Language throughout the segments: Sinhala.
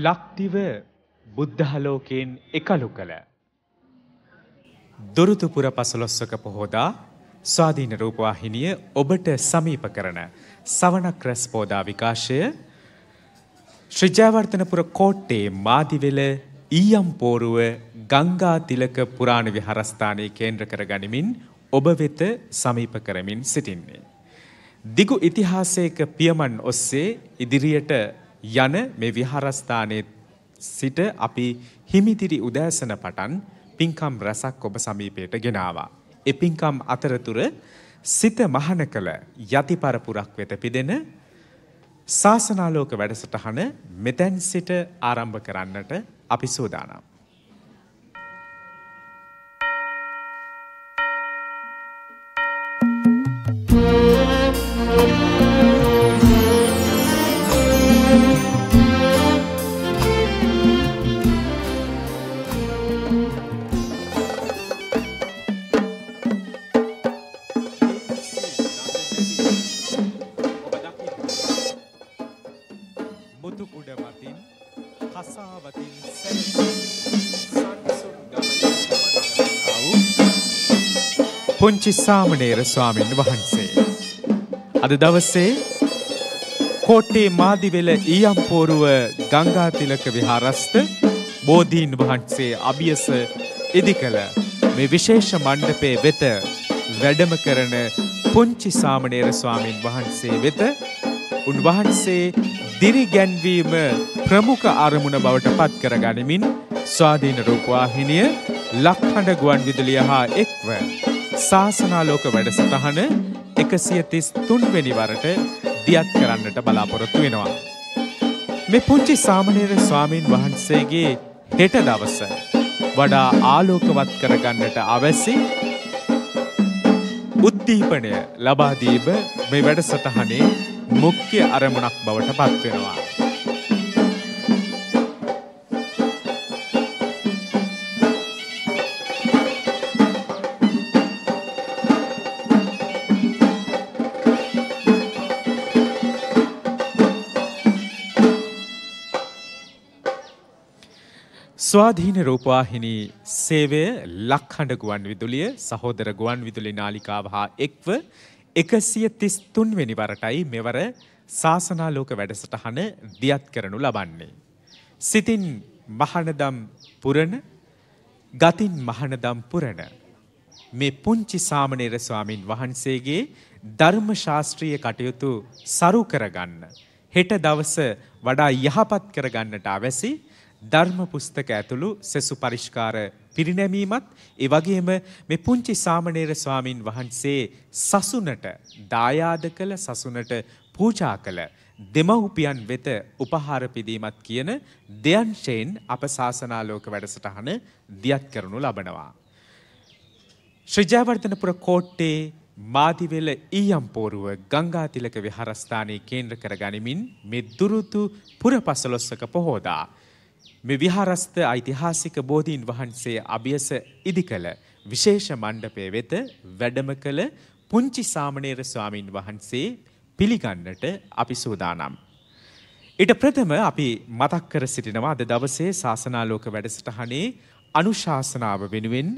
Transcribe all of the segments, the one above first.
ලක්දිව බුද්ධාලෝකයෙන් එකලු කළ. දුරුතුපුර පසලොස්සක පොහෝදා ස්වාධීන රූපවාහිනිය ඔබට සමීප කරන සවනක් රැස් පෝදා විකාශය ශ්‍රජාවර්තනපුර කෝට්ටේ මාදිවෙල ඊයම් පෝරුව ගංගා තිලක පුරාණ විහාරස්ථානය කේන්ද්‍ර කර ගනිමින් ඔබ වෙත සමීප කරමින් සිටින්නේ. දිගු ඉතිහාසයක පියමන් ඔස්සේ ඉදිරියට යන මේ විහාරස්ථානයේ සිට අපි හිමිතිරි උදෑසන පටන් පින්කම් රැසක් ඔබ සමීපයට ගෙනාවා. ඒ පින්කම් අතරතුර සිත මහන කළ යතිපරපුරක් වෙත පිදෙන ශාසනාලෝක වැඩසටහන මෙතැන් සිට ආරම්භ කරන්නට අපි සූදානම්. පුංචි සාමණේර ස්වාමින් වහන්සේ. අද දවසේ කෝට්ටේ මාදිවෙල ඊයම්පෝරුව ගංගාතිලක විහාරස්ථ බෝධීන් වහන්සේ අභියස ඉදිකළ මේ විශේෂ මණ්ඩපයේ වෙත වැඩම කරන පුංචි සාමණේර ස්වාමින් වහන්සේ වෙත උන්වහන්සේ දිරිගැන්වීම ප්‍රමුඛ අරමුණ බවට පත් කරගනිමින් ස්වාධීන රූපවාහිනිය ලක්හඬ ගුවන් විදුලිය හා එක්ව ශාසනාලෝක වැඩසටහන එකසිය තිස් තුන්වෙනි වරට දියත් කරන්නට බලාපොරොත්තු වෙනවා. මෙ පුංචි සාමනේර ස්වාමීන් වහන්සේගේ හෙට දවස වඩා ආලෝකවත් කරගන්නට අවැසි උද්දීපනය ලබාදීබ මේ වැඩසටහනේ මුක්්‍ය අරමුණක් බවට පත්වෙනවා. ස්වාධීන රූපවාහිනී සේවය ලක්හඬ ගුවන් විදුලිය සහෝදර ගුවන් විදුලි නාලිකාව හා එක්ව එකසිය තිස් තුන්වෙනි වරටයි මෙවර ශාසනාලෝක වැඩසටහන දියත් කරනු ලබන්නේ. සිතින් මහනදම් පුරණ ගතින් මහනදම් පුරණ. මේ පුංචි සාමනේර ස්වාමින් වහන්සේගේ ධර්ම ශාස්ත්‍රීය කටයුතු සරු කරගන්න. හෙට දවස වඩා යහපත් කරගන්නට අවැසි ධර්ම පුස්තක ඇතුළු සෙසු පරිෂ්කාර පිරිනැමීමත් ඒ වගේම මේ පුංචි සාමණේර ස්වාමින් වහන්සේ සසුනට දායාද කළ සසුනට පූජා කළ දෙමව්පියන් වෙත උපහාර පිදීමත් කියන දෙයන්ශයෙන් අප ශාසනාලෝක වැඩසටහන දියත් කරනු ලබනවා. ශ්‍රජාවර්ධනපුර කෝට්ටේ මාදිවෙල ඊයම්පෝරුව ගංගාතිලක විහාරස්ථානයේ කේන්ද්‍ර කර ගනිමින් මේ දුරුතු පුර පසලොස්සක පොහෝදා මේ විහාරස්ථ ඓතිහාසික බෝධීන් වහන්සේ අභියස ඉදි කළ විශේෂ මණ්ඩපය වෙත වැඩම කළ පුංචි සාමණේර ස්වාමින් වහන්සේ පිළිගන්නට අපි සූදානම්. ඊට ප්‍රථම අපි මතක් කර සිටිනවා අද දවසේ ශාසනාලෝක වැඩසටහනේ අනුශාසනාව වෙනුවෙන්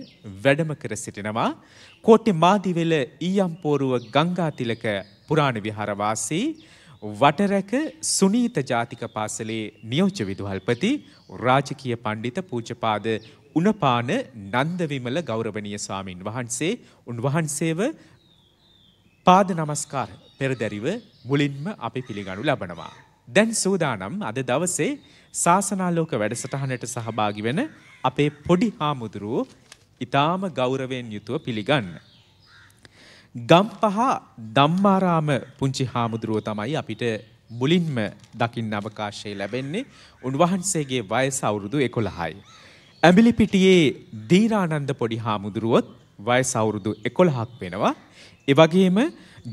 වැඩම කර සිටිනවා කෝට්ටේ මාදිවෙල ඊයම්පෝරුව ගංගාතිලක පුරාණ විහාරවාසී වටරැක සුනීත ජාතික පාසලේ නියෝජ්‍ය විදුහල්පති රාජකීය පණ්ඩිත පූජපාද උනපාන නන්දවිමල ගෞරවනීය ස්වාමින් වහන්සේ උන්වහන්සේව පාද නමස්කාර පෙරදැරිව මුලින්ම අපි පිළිගනු ලබනවා. දැන් සූදානම් අද දවසේ ශාසනාලෝක වැඩසටහනට සහභාගි වෙන අපේ පොඩි හාමුදුරුවෝ ඊටාම ගෞරවයෙන් යුතුව පිළිගන්න. ගම්පහ ධම්මාරාම පුංචි හාමුදුරුව තමයි අපිට මුලින්ම දකින්න අවකාශය ලැබෙන්නේ උන්වහන්සේගේ වයස අවුරුදු 11යි. ඇඹිලිපිටියේ දීරානන්ද පොඩි හාමුදුරුවොත් වයස අවුරුදු 11ක් වෙනවා. ඒ වගේම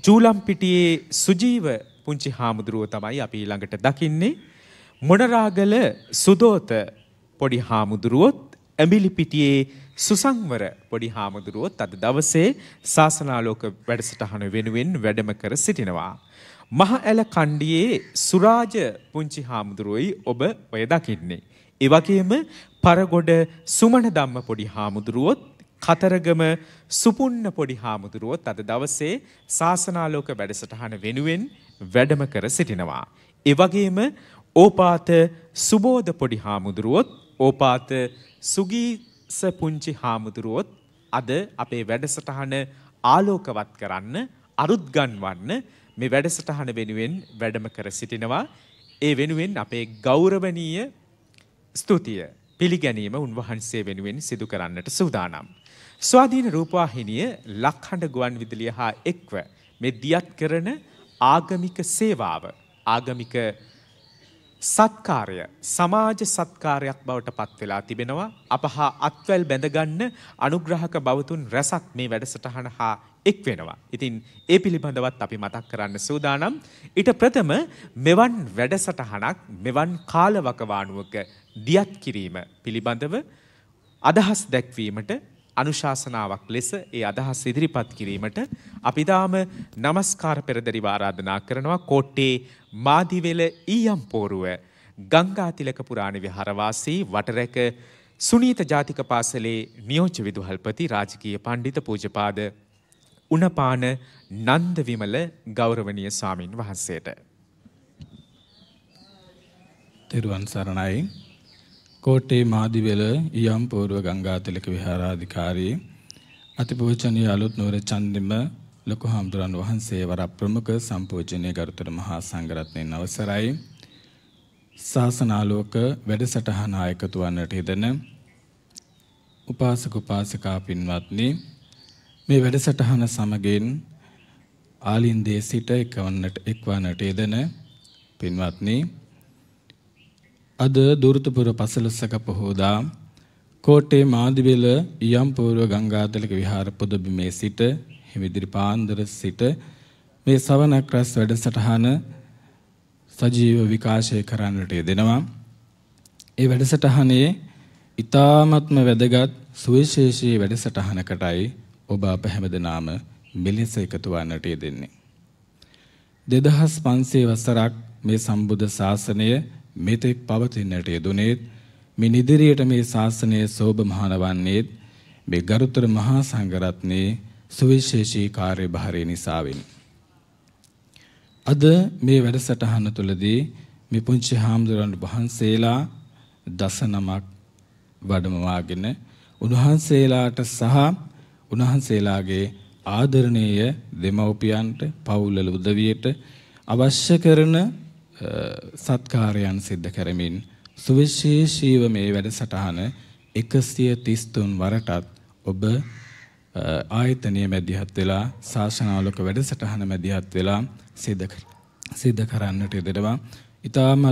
ජූලම්පිටියේ සුජීව පුංචි හාමුදුරුව තමයි අපි ළඟට දකින්නේ. මොණරාගල සුදෝත පොඩි හාමුදුරුවොත් ඇඹිලිපිටියේ සුසංවර පොඩි හාමුදුරුවොත් අද දවසේ ශාසනාලෝක වැඩසටහන වෙනුවෙන් වැඩම කර සිටිනවා. මහ ඇල කණ්ඩියේ සුරාජ පුංචි හාමුදුරුවයි ඔබ ඔය දකින්නේ. එවගේම පරගොඩ සුමන ධම්ම පොඩි හාමුදුරුවොත් කතරගම සුපුන්න පොඩි හාමුදුරුවොත් අද දවසේ ශාසනාලෝක වැඩසටහන වෙනුවෙන් වැඩම කර සිටිනවා. එවගේම ඕපාත සුබෝධ පොඩි හාමුදුරුවොත් ඕපාත සුගී සපුංචි හාමුදුරුවොත් අද අපේ වැඩසටහන ආලෝකවත් කරන්න අරුත්ගන්වන්න මේ වැඩසටහන වෙනුවෙන් වැඩම කර සිටිනවා. ඒ වෙනුවෙන් අපේ ගෞරවනීය ස්තුතිය පිළිගැනීම උන්වහන්සේ වෙනුවෙන් සිදු කරන්නට සූදානම්. ස්වාධීන රූපවාහිනිය ලක්හඬ ගුවන් විදුලිය හා එක්ව මේ දියත් කරන ආගමික සේවාව ආගමික සත්කාරය සමාජ සත්කාරයක් බවට පත්වෙලා තිබෙනවා අප හා අත්වැල් බැඳගන්න අනුග්‍රහක බවතුන් රැසක් මේ වැඩසටහන හා එක් වෙනවා. ඉතින් ඒ පිළිබඳවත් අපි මතක් කරන්න සූදානම්. ඊට ප්‍රථම මෙවන් වැඩසටහනක් මෙවන් කාලවකවානුවක දියත් කිරීම පිළිබඳව අදහස් දැක්වීමට අනුශාසනාවක් ලෙස ඒ අදහස් ඉදිරිපත් කිරීමට අපිදාම නමස්කාර පෙරදරිව ආරාධනා කරනවා කෝට්ටේ මාදිවෙල ඊයම්පෝරුව ගංගාතිලක පුරාණ විහාරවාසී වටරැක සුනීත ජාතික පාසලේ නියෝජ විදුහල්පති රාජකීය පණ්ඩිත පූජපාද උනපාන නන්ද විමල ගෞරවනීය සාමින් වහන්සේට. තෙරුවන් සරණයි කෝට්ටේ මාදිවෙල ඊයම් පූර්ව ගංගාතිලක විහාරාධිකාරී අතිපූජනීය අලුත් නුවර චන්දිම ලොකු හාමුදුරන් වහන්සේ වර ප්‍රමුඛ සම්පූජනීය ගරුතර මහා සංඝරත්නයන් අවසරයි ශාසනාලෝක වැඩසටහන ආයකතු වන්නට හිතෙන උපාසක උපාසිකා පින්වත්නි මේ වැඩසටහන සමගින් ආලින්දේ සිට එක්වන්නට එක්වන්නට යෙදෙන පින්වත්නි අද දූර්තපුර පසළොස්වක පොහෝදා කෝට්ටේ මාදිවිල යම් පූර්ව ගංගාතලක විහාර පොදබිමේ සිට හිමිදිරි පාන්දර සිට මේ සවනක් රැස් වැඩසටහන සජීව විකාශය කරන්නට යෙදෙනවා. ඒ වැඩසටහනේ ඉතාමත්ම වැදගත් සුවිශේෂී වැඩසටහනකටයි ඔබ අප හැමදෙනාම මෙලෙස එකතු වන්නට යෙදෙන්නේ. 2500 වසරක් මේ සම්බුද්ධ ශාසනය මෙතෙක් පවතින්නට යෙදුනේත් මින් ඉදිරියට මේ ශාසනය සෝභමාන වන්නේත් මේ ගරුතර මහා සංඝරත්නයේ සුවිශේෂී කාර්යභාරය නිසාවෙන්. අද මේ වැඩසටහන තුළදී මේ පුංචි හාමුදුරන් වහන්සේලා දස නමක් වඩමවාගෙන උන්වහන්සේලාට සහ උන්වහන්සේලාගේ ආදරණීය දෙමව්පියන්ට පවුලල උදවියට අවශ්‍ය කරන සත්කාරයන් සිද්ධ කරමින් සුවිශේෂීව මේ වැඩසටහන 133 වරටත් ඔබ ආයතනීය මැදිහත් වෙලා ශාසනාලෝක වැඩසටහන මැදිහත් වෙලා සිද්ධ සිද්ධ කරන්නට ඉදිරියවා ඊ타ත්ම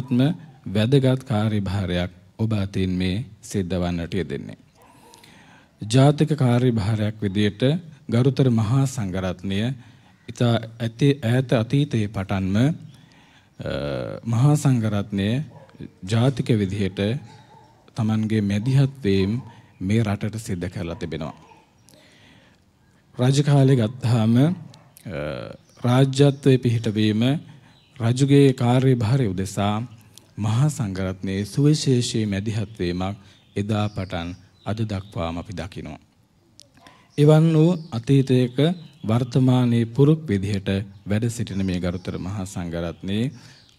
වැදගත් කාර්යභාරයක් ඔබ අතින් මේ සිද්ධවන්නට යෙදෙන්නේ. ජාතික කාර්යභාරයක් විදියට ගරුතර මහා සංඝරත්නය ඊට ඈත අතීතයේ පටන්ම මහා සංඝරත්නය ජාතික විදිහට Tamanගේ මැදිහත් වීම මේ රටට සිද්ධ කරලා තිබෙනවා. රාජ කාලේ ගත්තාම රාජ්‍යත්වයේ පිහිටවීම රජුගේ කාර්යභාරය උදෙසා මහා සංඝරත්නයේ සුවිශේෂී මැදිහත් වීමක් එදා පටන් අද දක්වාම අපි දකිනවා. එවන් වූ අතීතයක වර්තමානයේ පුරුක් විදිහට වැඩ සිටින මේ ගරුතර මහා සංඝරත්නයේ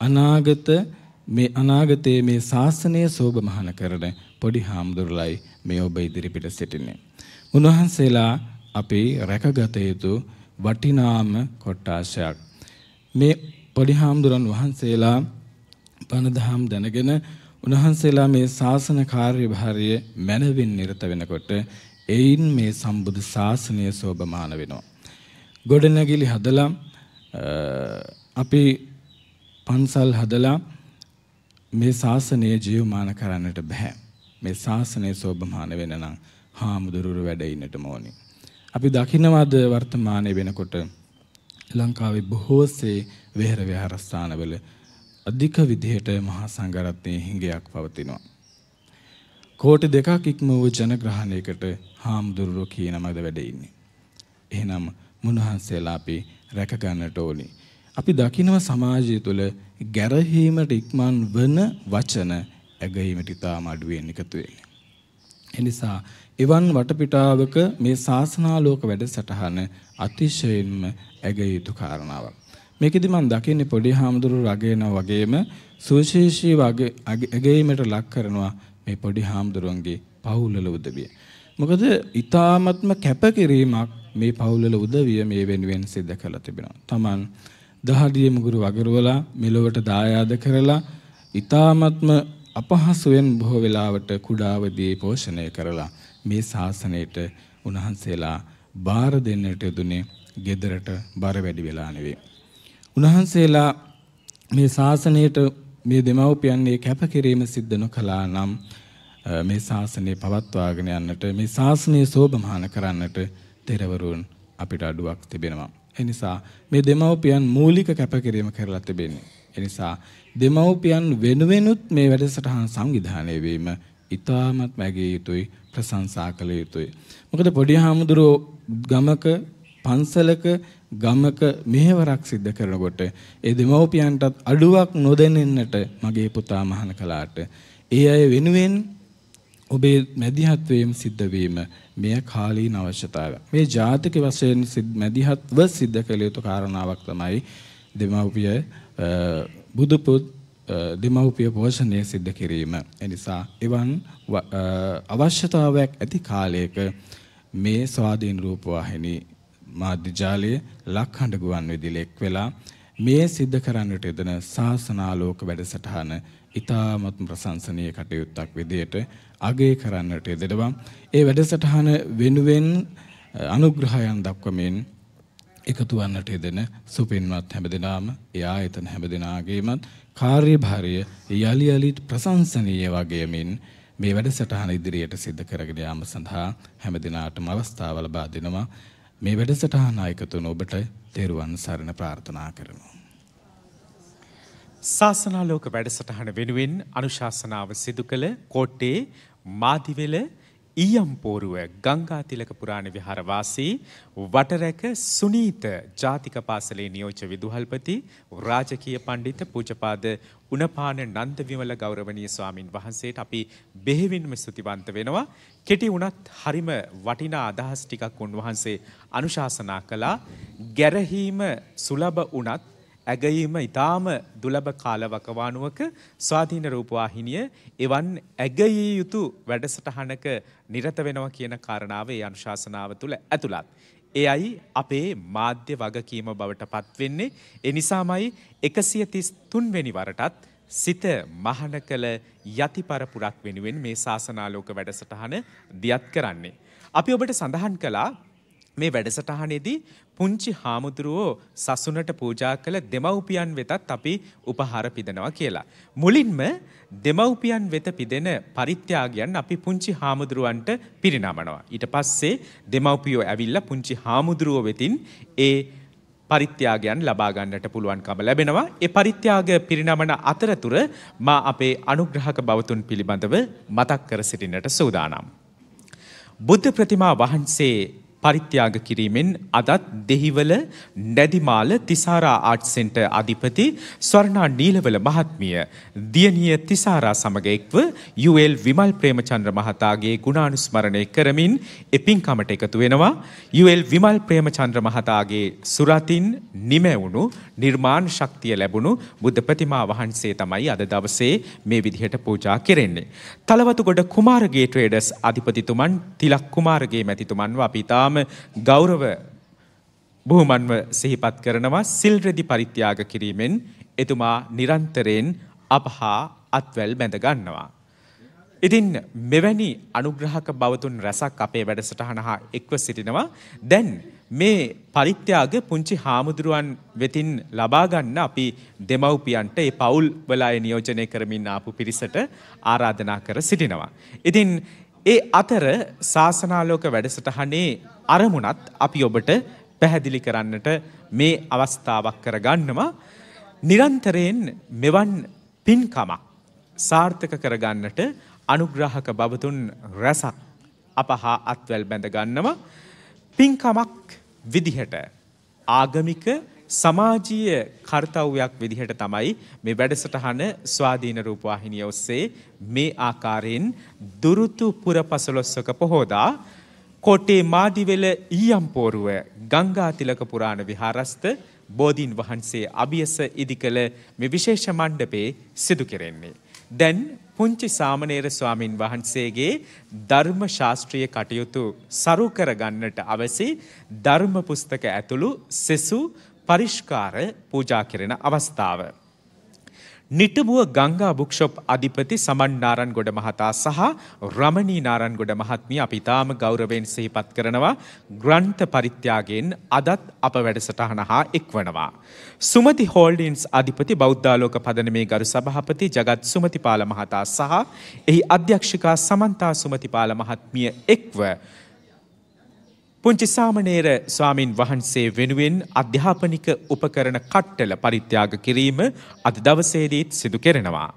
අනාගත මේ අනාගතයේ මේ ශාසනය සෝභමහන කරන පොඩි හාමුදුරුලයි මේ ඔබ ඉදිරිපිට සිටින්නේ. උන්වහන්සේලා අපි රැකගත යුතු වටිනාම කොට්ටාශයක්. මේ පොඩි හාමුදුරන් වහන්සේලා පණදහම් දැනගෙන උන්වහන්සේලා මේ ශාසන කාර්යභාරයේ මැනවින් නිරත වෙනකොට එයින් මේ සම්බුදු ශාසනය සෝභමාන වෙනවා. ගොඩනැගිලි හදලා අපි පන්සල් හදලා මේ ශාසනය ජීවමාන කරන්නට බෑ. මේ ශාසනය සෝභමාන වෙන නම් හාමුදුරුවරු වැඩ ඉන්නට ඕනේ. අපි දකින්නවාද වර්තමානයේ වෙනකොට ලංකාවේ බොහෝසේ වෙහෙර විහාරස්ථානවල අධික විදිහට මහා සංඝරත්නයේ හිඟයක් පවතිනවා. කෝටි දෙකක් ඉක්ම වූ ජනග්‍රහණයකට හාමුදුරුවෝ කියනමද වැඩ ඉන්නේ. එහෙනම් මුන්වහන්සේලා අපි රැක ගන්නට ඕනි. අපි දකිනව සමාජය තුළ ගැරහීමට ඉක්මන් වන වචන ඇගීමට ඉතාම අඩුවෙන් එකතු වෙන්නේ. එනිසා එවන් වටපිටාවක මේ ශාසනාලෝක වැඩසටහන අතිශයින්ම ඇගිය යුතු කාරණාවක්. මේකෙදි මම දකින්නේ පොඩි හාමුදුරු රගේන වගේම සුවිශේෂී වගේ ඇගීමට ලක් කරනවා මේ පොඩි හාමුදුරුවන්ගේ පවුලල උදවිය. මොකද ඊ타ත්ම කැපකිරීමක් මේ පවුලල උදවිය මේ වෙනුවෙන් සිද්ධ කළා තිබෙනවා. Taman දහදිය මුගුරු වගරවලා මෙලොවට දායාද කරලා ඊ타ත්ම අපහසුවෙන් බොහෝ වෙලාවට කුඩාවදී පෝෂණය කරලා මේ ශාසනයට උන්වහන්සේලා බාර දෙන්නට යුතුනේ ගෙදරට බර වැඩි වෙලා නෙවෙයි. උන්වහන්සේලා මේ ශාසනයට මේ දෙමව්පියන් මේ කැපකිරීම සිද්ධ නොකළා නම් මේ ශාසනය පවත්වාගෙන යන්නට මේ ශාසනය සෝභමාන කරන්නට තෙරවරුන් අපිට අඩුවක් තිබෙනවා. එනිසා මේ දෙමව්පියන් මූලික කැපකිරීම කරලා තිබෙන්නේ. එනිසා දෙමව්පියන් වෙනුවෙනුත් මේ වැඩසටහන් සංවිධානය වීම ඉතාමත් මැගිය යුතුයි ප්‍රශංසා කළ යුතුයි. මොකද පොඩි හාමුදුරුවෝ ගමක පන්සලක ගමක මෙහෙවරක් සිද්ධ කරනකොට ඒ දෙමව්පියන්ටත් අඩුවක් නොදැනෙන්නට මගේ පුතා මහාන කලාට ඒ අය වෙනුවෙන් ඔබේ මැදිහත් වීම සිද්ධ වීම මෙය කාලීන අවශ්‍යතාවය. මේ ජාතක වශයෙන් මැදිහත්ව සිද්ධ කළ යුතු කාරණාවක් තමයි දෙමව්පිය බුදුපුත් දෙමව්පිය පෝෂණය සිද්ධ කිරීම. එනිසා එවන් අවශ්‍යතාවයක් ඇති කාලයක මේ ස්වාධීන රූප වාහිනී මාධ්‍ය ජාලයේ ලක්හඬ ගුවන් විදුලියක් වෙලා මේ සිද්ධ කරන්නට යෙදෙන සාසනාලෝක වැඩසටහන ඉතාමත් ප්‍රශංසනීය කටයුත්තක් විදියට අගය කරන්නට යෙදෙනවා. ඒ වැඩසටහන වෙනුවෙන් අනුග්‍රහයන් දක්වමින් එකතු වන්නට යෙදෙන සුපින්වත් හැමදෙනාම ඒ ආයතන හැමදෙනාගේමත් කාර්යභාරය යලි යලිත් ප්‍රශංසනීය වගයමින් මේ වැඩසටහන ඉදිරියට සිදු කරගෙන යාම සඳහා හැමදෙනාටම අවස්ථාව ලබා දෙනවා. මේ වැඩසටහන ආයකතුන ඔබට තෙරුවන් සරණ ප්‍රාර්ථනා කරමු. ශාසනාලෝක වැඩසටහන වෙනුවෙන් අනුශාසනාව සිදු කළ කෝට්ටේ මාධිවෙල ඊයම්පෝරුව ගංගාතිලක පුරාණ විහාරවාසී වටරැක සුනීත ජාතික පාසලේ නියෝජ විදුහල්පති රාජකීය පණ්ඩිත පූජපාද උණපාන නන්දවිමල ගෞරවනීය ස්වාමින් වහන්සේට අපි බෙහෙවින්ම ස්තුතිවන්ත වෙනවා. කෙටි වුණත් හරිම වටිනා අදහස් ටිකක් උන්වහන්සේ අනුශාසනා කළා. ගැරහීම සුලබ වුණත් ඇගීම ඉතාම දුලබ කාලවකවානුවක ස්වාධීන රූපවාහිනිය එවන් ඇගිය යුතු වැඩසටහනක නිරත වෙනවා කියන කාරණාව ඒ අනුශාසනාව තුළ ඇතුළත්. එයයි අපේ මාධ්‍ය වගකීම බවට පත්වෙන්නේ එනිසාමයි එකසිය තිස් තුන්වෙනි වරටත් සිත මහන කළ යතිපරපුරක් වෙනුවෙන් මේ ශාසනාලෝක වැඩසටහන දියත් කරන්නේ. අපි ඔබට සඳහන් කලා මේ වැඩසටහනේදී පුංචි හාමුදුරුවෝ සසුනට පූජා කළ දෙමව්පියන් වෙතත් අපි උපහාර පිදනවා කියලා. මුලින්ම දෙමව්පියන් වෙත පිදෙන පරිත්‍යාගයන් අපි පුංචි හාමුදුරුවන්ට පිරිනමනවා. ඊට පස්සේ දෙමව්පියෝ ඇවිල්ලා පුංචි හාමුදුරුවෝ වෙතින් ඒ පරිත්‍යාගයන් ලබා ගන්නට පුළුවන්කම ලැබෙනවා. ඒ පරිත්‍යාග පිරිනමන අතරතුර මා අපේ අනුග්‍රහක බවතුන් පිළිබඳව මතක් කර සිටින්නට සූදානම්. බුද්ධ ප්‍රතිමා වහන්සේ පරිත්‍යාග කිරීමෙන් අදත් දෙහිවල නැදිමාල තිසාරා ආට්සෙන්ට අධිපති ස්වර්ණා නීලවල මහත්මිය දියණිය තිසාරා සමග එක්ව යුඑල් විමල් ප්‍රේමචන්ද්‍ර මහතාගේ ගුණානුස්මරණය කරමින් එපින්කමට එකතු වෙනවා යුඑල් විමල් ප්‍රේමචන්ද්‍ර මහතාගේ සුරතින් නිමැවුණු නිර්මාණ ශක්තිය ලැබුණු බුද්ධ ප්‍රතිමා වහන්සේ තමයි අද දවසේ මේ විදිහට පූජා කෙරෙන්නේ. තලවතුගොඩ කුමාරගේ ට්‍රේඩර්ස් අධිපතිතුමන් තිලක් කුමාරගේ මැතිතුමන්ව අපි ඉතා ඉතාම ගෞරව බොහොමන්ව සිහිපත් කරනවා සිල් රෙදි පරිත්‍යාග කිරීමෙන් එතුමා නිරන්තරයෙන් අපහා අත්වැල් බැඳ ගන්නවා. ඉතින් මෙවැනි අනුග්‍රහක බවතුන් රැසක් අපේ වැඩසටහන හා එක්ව සිටිනවා. දැන් මේ පරිත්‍යාග පුංචි හාමුදුරුවන් වෙතින් ලබාගන්න අපි දෙමව්පියන්ට ඒ පවුල් වලාය නියෝජනය කරමින් ආපු පිරිසට ආරාධනා කර සිටිනවා. ඉතින් ඒ අතර ශාසනාලෝක වැඩසටහනේ අරමුණත් අපි ඔබට පැහැදිලි කරන්නට මේ අවස්ථාවක් කරගන්නවා නිරන්තරයෙන් මෙවන් පින්කමක් සාර්ථක කරගන්නට අනුග්‍රහක බවතුන් රැසක් අප හා අත්වැල් බැඳගන්නවා පින්කමක් විදිහට ආගමික සමාජීය කර්තව්‍යයක් විදිහට තමයි මේ වැඩසටහන ස්වාධීන රූපවාහිනිය ඔස්සේ මේ ආකාරයෙන් දුරුතු පුර පසළොස්වක පොහෝදා කොටේ මාදිවෙල ඊයම්පෝරුව ගංගාතිලක පුරාණ විහාරස්ථ බෝධීන් වහන්සේ අභියස ඉදිකළ මේ විශේෂ මණ්ඩපේ සිදු කෙරෙන්නේ. දැන් පුංචි සාමණේර ස්වාමින් වහන්සේගේ ධර්ම ශාස්ත්‍රීය කටයුතු සරු කරගන්නට අවසි ධර්ම පුස්තක ඇතුළු සෙසු පරිෂ්කාර පූජා කෙරෙන අවස්ථාව. නිටබුව ගංගා බුක්ෂොප් අධිපති සමන්නාරන් ගොඩ මහතා සහ රමණී නාරන් ගොඩ මහත්මිය අපි ඉතාම ගෞරවයෙන් සහිපත් කරනවා ග්‍රන්ථ පරිත්‍යාගයෙන් අදත් අප වැඩසටහන හා එක්වනවා. සුමති හෝල්ඩින්ස් අධිපති බෞද්ධාලෝක පදනමේ ගරු සභහපති ජගත් සුමතිපාල මහතා සහ එහි අධ්‍යක්ෂිකා සමන්තා සුමතිපාල මහත්මිය එක්ව පුංචි සාමණේර ස්වාමින් වහන්සේ වෙනුවෙන් අධ්‍යාපනික උපකරණ කට්ටල පරිත්‍යාග කිරීම අද දවසේදීත් සිදු කෙරෙනවා.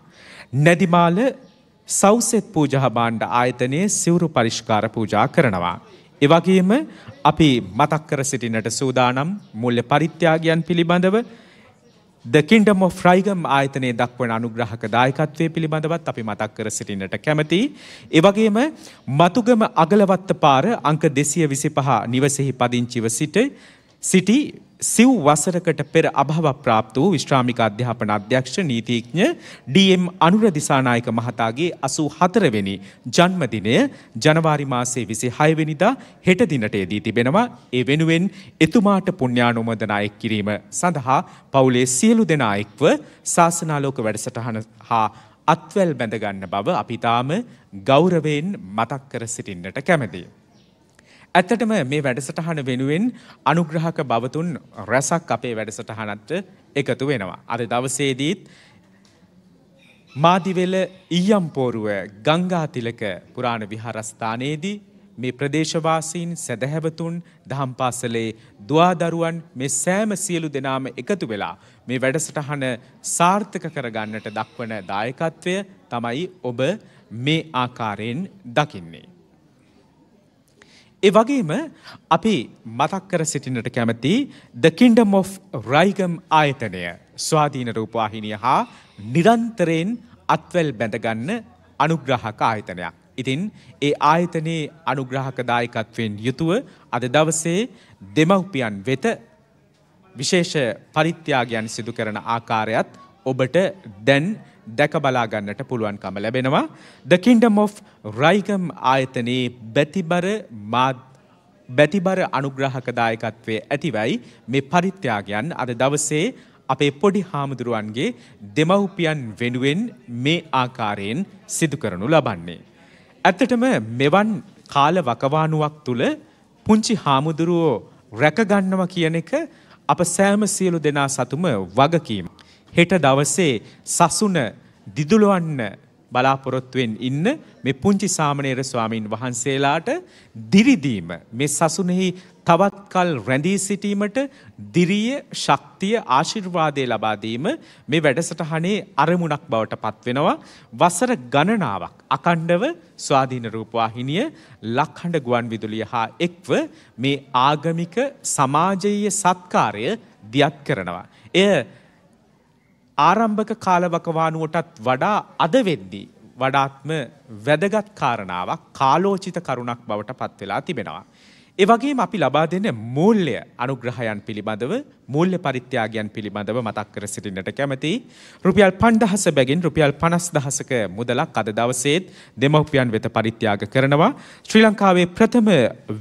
නැදිමාල සෞසෙත් පූජහ බාණ්ඩ ආයතනයේ සිවුරු පරිෂ්කාර පූජා කරනවා. එවගේම අපි මතක් කර සිටිනට සූදානම් මුල්්‍ය පරිත්‍යාගයන් පිළිබඳව දකින්ඩම ෆ්‍රයිගම් ආයතනය දක්වන අනුග්‍රහක දායකත්වය පිළිබඳවත් අපි මතක් කර සිටින්නට කැමති. එවගේම මතුගම අගලවත්ත පාර අංක දෙසිය විසි පහ නිවසෙහි පදිංචිව සිට සිටි සිව් වසරකට පෙර අභාව ප්‍රාප්ත වූ විශ්‍රාමික අධ්‍යාපන අධ්‍යක්ෂ නීතිඥ ඩම් අනුර දිසානායක මහතාගේ අසූ හතරවෙනි ජන්මදිනය ජනවාරි මාසේ විසි හයවෙනිදා හෙට දිනටේ දී තිබෙනවා ඒ වෙනුවෙන් එතුමාට පුුණ්‍යානුමදනායෙක් කිරීම සඳහා පවුලේ සියලු දෙනායෙක්ව ශාසනාලෝක වැඩසටහන හා අත්වැල් බැඳගන්න බව අපිතාම ගෞරවයෙන් මතක් කර සිටින්නට කැමැතිේ. ඇත්තටම මේ වැඩසටහන වෙනුවෙන් අනුග්‍රහක බවතුන් රැසක් අපේ වැඩසටහනට එකතු වෙනවා. අද දවසේදීත් මාදිවෙල ඊයම්පෝරුව ගංගාතිලක පුරාණ විහාරස්ථානයේදී මේ ප්‍රදේශවාසීන් සැදැහැවතුන් දහම් පාසලේ දවාදරුවන් මේ සෑම සියලු දෙනාම එකතු වෙලා මේ වැඩසටහන සාර්ථක කරගන්නට දක්වන දායකත්වය තමයි ඔබ මේ ආකාරයෙන් දකින්නේ. ඒ වගේම අපි මතක් කර සිටින්නට කැමති The Kingdom of රයිගම් ආයතනය ස්වාධීන රූපවාහිනිය හා නිරන්තරයෙන් අත්වැල් බැඳගන්න අනුග්‍රහක ආයතනයක්. ඉතින් ඒ ආයතනයේ අනුග්‍රහක දායකත්වයෙන් යුතුව අද දවසේ දෙමව්පියන් වෙත විශේෂ පරිත්‍යාගයන් සිදු කරන ආකාරයත් ඔබට දැන් දැක බලාගන්නට පුළුවන්කම ලැබෙනවා. The Kingdom of රයිගම් ආයතනයේ බැතිබර බැතිබර අනුග්‍රහකදායකත්වය ඇතිවයි මේ පරිත්‍යාගයන් අද දවසේ අපේ පොඩි හාමුදුරුවන්ගේ දෙමව්පියන් වෙනුවෙන් මේ ආකාරයෙන් සිදු කරනු ලබන්නේ. ඇත්තටම මෙවන් කාල වකවානුවක් තුළ පුංචි හාමුදුරුවෝ රැකගන්නවා කියන එක අප සෑම සියලු දෙනා සතුම වගකීම. හෙට දවසේ සසුන දිදුලවන්න බලාපොරොත්තුවෙන් ඉන්න මේ පුංචි සාමණේර ස්වාමීන් වහන්සේලාට දිරිදීම මේ සසුනෙහි තවත් කල් රැඳී සිටීමට දිරිය ශක්තිය ආශිර්වාදය ලබා දීම මේ වැඩසටහනේ අරමුණක් බවට පත්වෙනවා වසර ගණනාවක් අකණ්ඩව ස්වාධීන රූපවාහිනිය ලක්හඬ ගුවන් විදුලිය හා එක්ව මේ ආගමික සමාජීය සත්කාරය දියත් කරනවා එය ආරම්භක කාලවකවානුවටත් වඩා අද වෙද්දී වඩාත්ම වැදගත් කාරණාවක් කාලෝචිත කරුණක් බවට පත්වෙලා තිබෙනවා. එවගේම අපි ලබා දෙන මූල්‍ය අනුග්‍රහයන් පිළිබඳව මූල්‍ය පරිත්‍යාගයන් පිළිබඳව මතක් කර සිටින්නට කැමති. රුපියල් පණ්ඩහස බැගින් රුපියල් පනස් දහසක මුදලක් අද දවසේත් දෙමවපියන් වෙත පරිත්‍යාග කරනවා. ශ්‍රී ලංකාවේ ප්‍රථම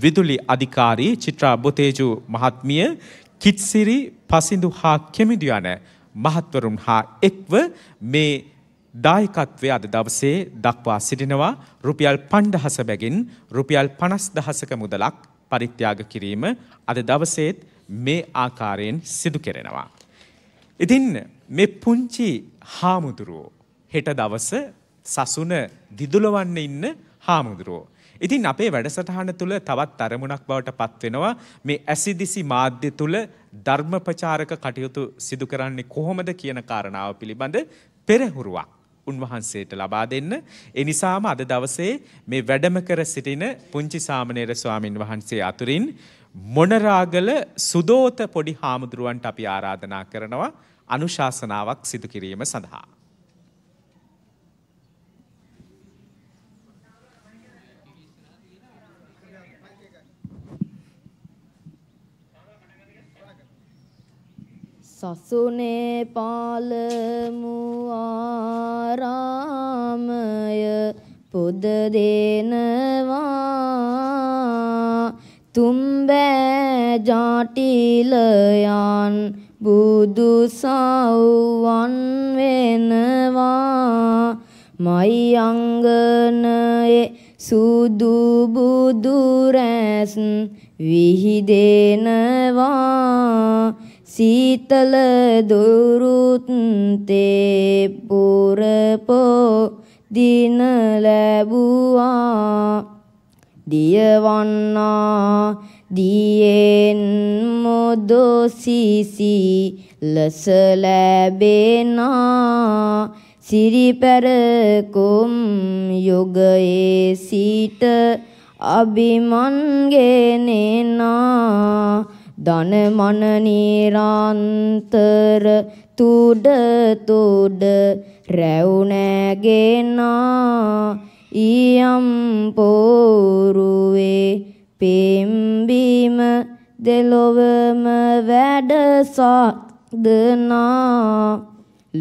විදුලි අධිකාරී චිත්‍රා බොතේජු මහත්මිය කිත්සිරි පසිඳු හා කෙමිදු යන මහත්වරුන් හා එක්ව මේ දායකත්වය අද දවසේ දක්වා සිටිනවා රුපියල් පණ්ඩහස බැගින් රුපියල් පනස් දහසක මුදලක් පරිත්‍යාග කිරීම අද දවසේත් මේ ආකාරයෙන් සිදු කෙරෙනවා. ඉතින් මේ පුංචි හාමුදුරුවෝ හෙට දවස සසුන දිදුලවන්න ඉන්න හාමුදුරුවෝ. ඉතින් අපේ වැඩසටහන තුළ තවත් අරමුණක් බවට පත්වෙනවා මේ ඇසිදිසි මාධ්‍ය තුළ ධර්මපචාරක කටයුතු සිදු කරන්නේ කොහොමද කියන කාරණාව පිළිබඳ පෙරහුරුවක්. උන්වහන්සේට ලබා දෙන්න. එනිසාම අද දවසේ මේ වැඩම කර සිටින පුංචි සාමනේර ස්වාමින් වහන්සේ අතුරින් මොනරාගල සුදෝත පොඩි හාමුදුරුවන්ට අපි ආරාධනා කරනවා අනුශාසනාවක් සිදු කිරීම සඳහා. සසුනේ පාලමු ආරාමය පුද දෙනවා තුම්බෑ ජාටිලයන් බුදු සවුවන් වෙනවා මයි අංගනයේ සුදු බුදු රැස් විහිදෙනවා සීතල දුරුත් තේ පුරපෝ දින ලැබුවා දියවන්නා දියෙන් මොදොසිසි ලස ලැබෙනා සිරිපැර කුම් යුගයේ සිට අභිමන්ගෙනෙනා ධන මන නිරාන්තර තුඩ තුඩ රැව් නැගෙනා ඊයම් පෝරුවේ පෙම්බීම දෙලොවම වැඩ සාදනා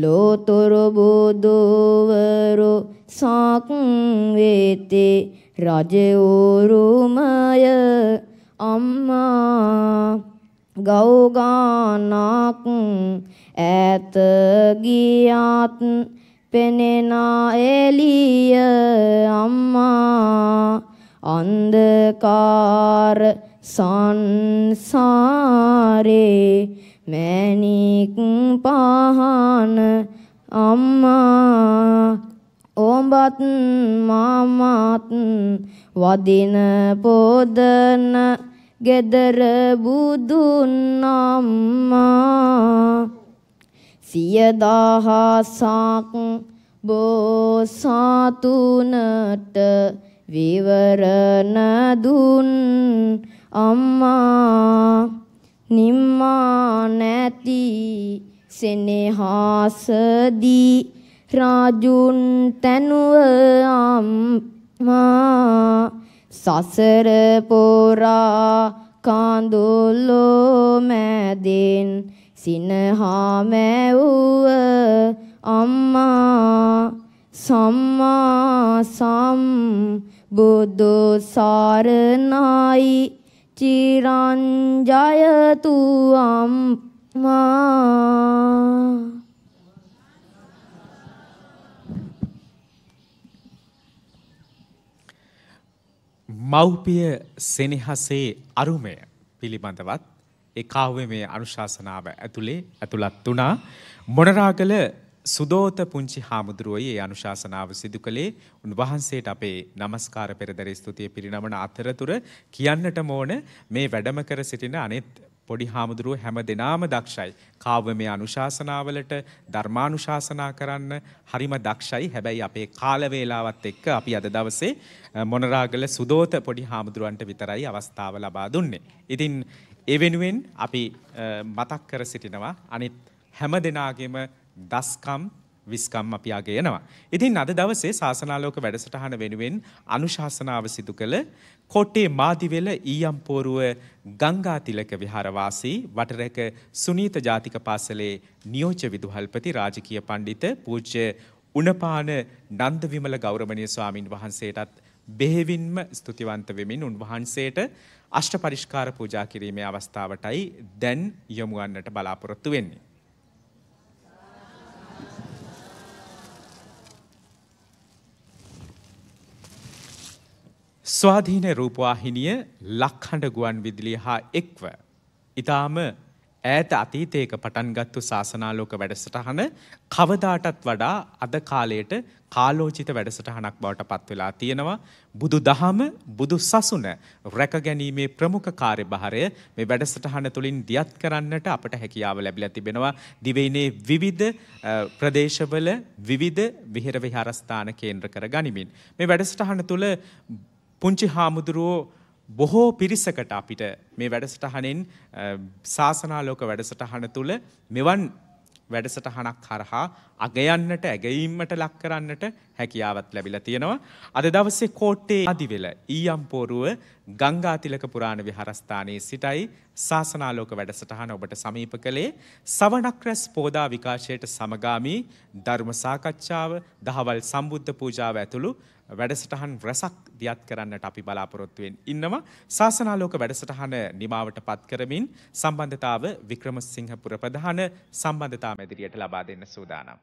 ලෝතර බුදුවරු සක් වේතේ රජ උරුමය අම්මා ගෞගානක් ඇත ගියත් පෙනෙන එළිය අම්මා අන්ධකාර සංසාරේ මැනික් පහන අම්මා ඔබත් මාමත් වදින පොදන ගෙදර බුදුන් අම්මා සියදහසක් බෝසතුනට විවරණ දුන් අම්මා නිම්මා නැති සෙනෙහසදී රාජුන් තනුව අම්මා සසර පෝරා කාඳුලෝ මැදෙන් සිනහා මැව්ව අම්මා සම්මා සම්බුදු සරණයි චිරං ජයතු අම්මා මව්පිය සෙනෙහසේ අරුමය පිළිබඳවත් එකාවේ මේ අනුශාසනාව ඇතුළේ ඇතුළත් වුණා මොනරාගල සුදෝත පුංචි හාමුදුරුවෝයි ඒ අනුශාසනාව සිදු කළේ උන්වහන්සේට අපේ নমස්කාර පෙරදරේ ස්තුතිය පිරිනමන අතරතුර කියන්නට ඕන මේ වැඩම කර සිටින අනෙත් පොඩි හාමුදුරුව හැම දෙනාම දක්ෂයි. කාව්‍ය මේ අනුශාසනාවලට ධර්මානුශාසනා කරන්න හරිම දක්ෂයි. හැබැයි අපේ කාලවේලාවත් එක්ක අපි අද දවසේ මොනරාගල සුදෝත පොඩි හාමුදුරුවන්ට විතරයි අවස්ථාව ලබා දුන්නේ. ඉතින් ඒ වෙනුවෙන් අපි මතක් කර සිටිනවා අනිත් හැම දෙනාගෙම දස්කම් විස්කම් අපි අග යනවා. ඉතින් අද දවසේ ශාසනාලෝක වැඩසටහන වෙනුවෙන් අනුශාසනාව සිදු කළ කොට්ටේ මාදිවෙල ඊයම්පෝරුව ගංගාතිලක විහාරවාසී වටරැක සුනීත ජාතික පාසලේ නියෝජ විදුහල්පති රාජකීය පණ්ඩිත පූජ්‍ය උණපාන නන්දවිමල ගෞරවනීය ස්වාමින් වහන්සේටත් බෙහෙවින්ම ස්තුතිවන්ත වෙමින් උන්වහන්සේට අෂ්ට පරිෂ්කාර පූජා කිරීමේ අවස්ථාවටයි දැන් යොමුවන්නට බලාපොරොත්තු වෙන්නේ. ස්වාධීන රූපවාහිනිය ලක්හඬ ගුවන් විදුලිය හා එක්ව ඉතාම ඈත අතීතයක පටන්ගත්තු ශාසනාලෝක වැඩසටහන කවදාටත් වඩා අද කාලයට කාලෝචිත වැඩසටහනක් බවට පත්වෙලා තියෙනවා. බුදු දහම බුදු සසුන රැකගැනීමේ ප්‍රමුඛ කාර්යභාරය මේ වැඩසටහන තුළින් දියත් කරන්නට අපට හැකියාව ලැබිලා තිබෙනවා. දිවයිනේ විවිධ ප්‍රදේශවල විවිධ විහෙර විහාරස්ථාන කේන්ද්‍ර කර ගනිමින්. මේ වැඩසටහන තුළ පුංචි හාමුදුරුවෝ බොහෝ පිරිසකට අපිට මේ වැඩසටහනෙන් ශාසනාලෝක වැඩසටහන තුළ මෙවන් වැඩසටහනක් හරහා අගයන්නට ඇගැයීමට ලක් කරන්නට හැකියාවත් ලැබිලා තියෙනවා. අද දවසේ කෝට්ටේ අදිවෙල ඊයම්පෝරුව ගංගාතිලක පුරාණ විහාරස්ථානයේ සිටයි ශාසනාලෝක වැඩසටහන ඔබට සමීප කළේ සවනක් රැස් පෝදා විකාශයට සමගාමී ධර්ම සාකච්ඡාව, දහවල් සම්බුද්ධ පූජාව ඇතුළු වැඩසටහන් රැසක් දියත් කරන්නට අපි බලාපොරොත්තුවෙන් ඉන්නවා. ශාසනාලෝක වැඩසටහන නිමාවට පත් කරමින් සම්බන්ධතාව වික්‍රමසිංහපුර ප්‍රධාන සම්බන්ධතා මැදිරියට ලබා දෙන්න සූදානම්.